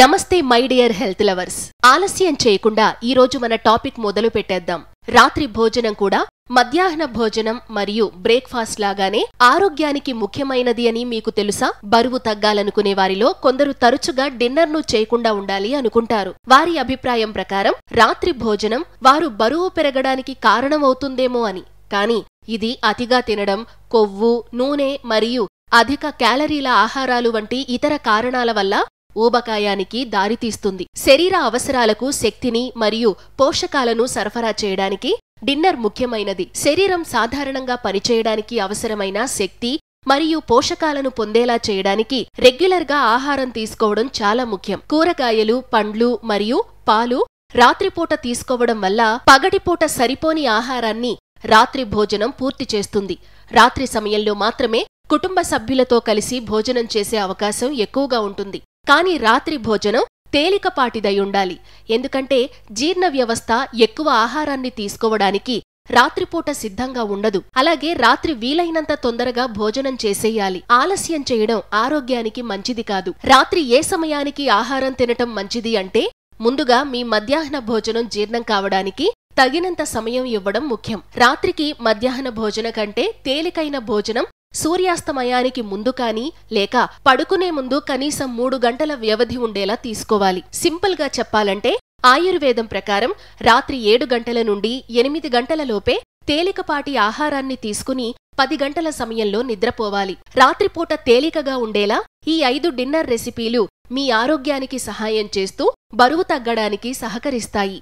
నమస్తే my dear health lovers ఆలస్యం చేయకుండా ఈరోజు మన టాపిక్ మొదలు పెట్టేద్దాం రాత్రి భోజనం కూడా మధ్యాహ్న భోజనం మరియు బ్రేక్ఫాస్ట్ లాగానే ఆరోగ్యానికి ముఖ్యమైనది అని మీకు తెలుసా బరువు తగ్గాలనుకునే వారిలో కొందరు తరచుగా డిన్నర్ ను చేయకుండా ఉండాలి అనుకుంటారు వారి అభిప్రాయం ప్రకారం రాత్రి భోజనం వారు బరువు పెరగడానికి కారణమవుతుందేమో అని కానీ ఇది అతిగా తినడం కొవ్వు నూనె మరియు అధిక క్యాలరీల ఆహారాలు వంటి ఇతర కారణాల వల్ల ఊబకాయానికి దారితీస్తుంది శరీర అవసరాలకు శక్తిని మరియు పోషకాలను సరఫరా చేయడానికి డిన్నర్ ముఖ్యమైనది శరీరం సాధారణంగా పనిచేయడానికి అవసరమైన శక్తి మరియు పోషకాలను పొందేలా చేయడానికి రెగ్యులర్గా ఆహారం తీసుకోవడం చాలా ముఖ్యం కూరగాయలు పండ్లు మరియు పాలు రాత్రిపూట తీసుకోవడం వల్ల పగటిపూట సరిపోని ఆహారాన్ని రాత్రి భోజనం పూర్తి చేస్తుంది రాత్రి సమయంలో మాత్రమే కుటుంబ సభ్యులతో కలిసి భోజనం చేసే అవకాశం ఎక్కువగా ఉంటుంది కానీ రాత్రి భోజనం తేలికపాటిదై ఉండాలి ఎందుకంటే జీర్ణ వ్యవస్థ ఎక్కువ ఆహారాన్ని తీసుకోవడానికి రాత్రిపూట సిద్ధంగా ఉండదు అలాగే రాత్రి వీలైనంత తొందరగా భోజనం చేసేయాలి ఆలస్యం చేయడం ఆరోగ్యానికి మంచిది కాదు రాత్రి ఏ సమయానికి ఆహారం తినటం మంచిది అంటే ముందుగా మీ మధ్యాహ్న భోజనం జీర్ణం కావడానికి తగినంత సమయం ఇవ్వడం ముఖ్యం రాత్రికి మధ్యాహ్న భోజన కంటే తేలికైన భోజనం సూర్యాస్తమయానికి ముందు కానీ లేక పడుకునే ముందు కనీసం మూడు గంటల వ్యవధి ఉండేలా తీసుకోవాలి సింపుల్గా చెప్పాలంటే ఆయుర్వేదం ప్రకారం రాత్రి ఏడు గంటల నుండి ఎనిమిది గంటల లోపే తేలికపాటి ఆహారాన్ని తీసుకుని పది గంటల సమయంలో నిద్రపోవాలి రాత్రిపూట తేలికగా ఉండేలా ఈ ఐదు డిన్నర్ రెసిపీలు మీ ఆరోగ్యానికి సహాయం చేస్తూ బరువు తగ్గడానికి సహకరిస్తాయి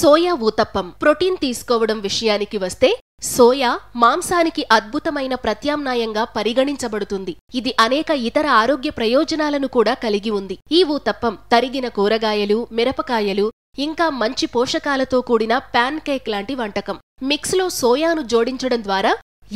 సోయా ఊతప్పం ప్రోటీన్ తీసుకోవడం విషయానికి వస్తే సోయా మాంసానికి అద్భుతమైన ప్రత్యామ్నాయంగా పరిగణించబడుతుంది ఇది అనేక ఇతర ఆరోగ్య ప్రయోజనాలను కూడా కలిగి ఉంది ఈ ఊతప్పం తరిగిన కూరగాయలు మిరపకాయలు ఇంకా మంచి పోషకాలతో కూడిన పాన్ కేక్ లాంటి వంటకం మిక్స్లో సోయాను జోడించడం ద్వారా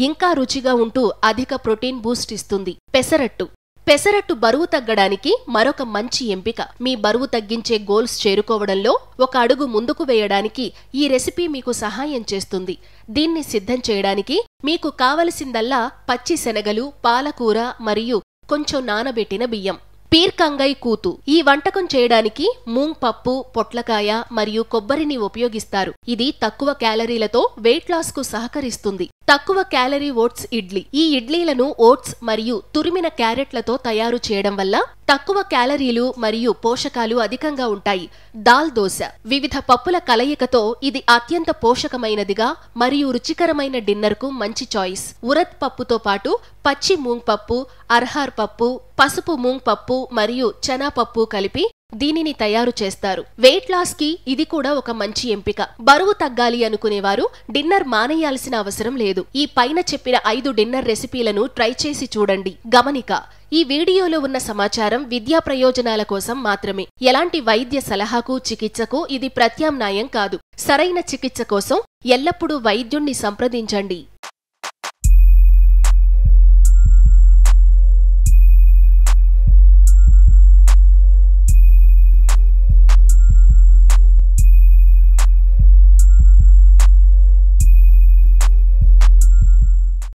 ఇంకా రుచిగా ఉంటూ అధిక ప్రోటీన్ బూస్ట్ ఇస్తుంది పెసరట్టు పెసరట్టు బరువు తగ్గడానికి మరొక మంచి ఎంపిక మీ బరువు తగ్గించే గోల్స్ చేరుకోవడంలో ఒక అడుగు ముందుకు వేయడానికి ఈ రెసిపీ మీకు సహాయం చేస్తుంది దీన్ని సిద్ధం చేయడానికి మీకు కావలసిందల్లా పచ్చి శనగలు పాలకూర మరియు కొంచెం నానబెట్టిన బియ్యం పీర్కంగై కూతు ఈ వంటకం చేయడానికి మూంగ్ పప్పు పొట్లకాయ మరియు కొబ్బరిని ఉపయోగిస్తారు ఇది తక్కువ క్యాలరీలతో వెయిట్ లాస్ కు సహకరిస్తుంది తక్కువ క్యాలరీ ఓట్స్ ఇడ్లీ ఈ ఇడ్లీలను ఓట్స్ మరియు తురిమిన క్యారెట్లతో తయారు చేయడం వల్ల తక్కువ క్యాలరీలు మరియు పోషకాలు అధికంగా ఉంటాయి దాల్ దోశ వివిధ పప్పుల కలయికతో ఇది అత్యంత పోషకమైనదిగా మరియు రుచికరమైన డిన్నర్కు మంచి చాయిస్ ఉరత్ పప్పుతో పాటు పచ్చి మూంగ్ పప్పు అర్హార్ పప్పు పసుపు మూంగ్ పప్పు మరియు పప్పు కలిపి దీనిని తయారు చేస్తారు వెయిట్ లాస్ కి ఇది కూడా ఒక మంచి ఎంపిక బరువు తగ్గాలి అనుకునేవారు డిన్నర్ మానేయాల్సిన అవసరం లేదు ఈ పైన చెప్పిన ఐదు డిన్నర్ రెసిపీలను ట్రై చేసి చూడండి గమనిక ఈ వీడియోలో ఉన్న సమాచారం విద్యా ప్రయోజనాల కోసం మాత్రమే ఎలాంటి వైద్య సలహాకు చికిత్సకు ఇది ప్రత్యామ్నాయం కాదు సరైన చికిత్స కోసం ఎల్లప్పుడూ వైద్యుణ్ణి సంప్రదించండి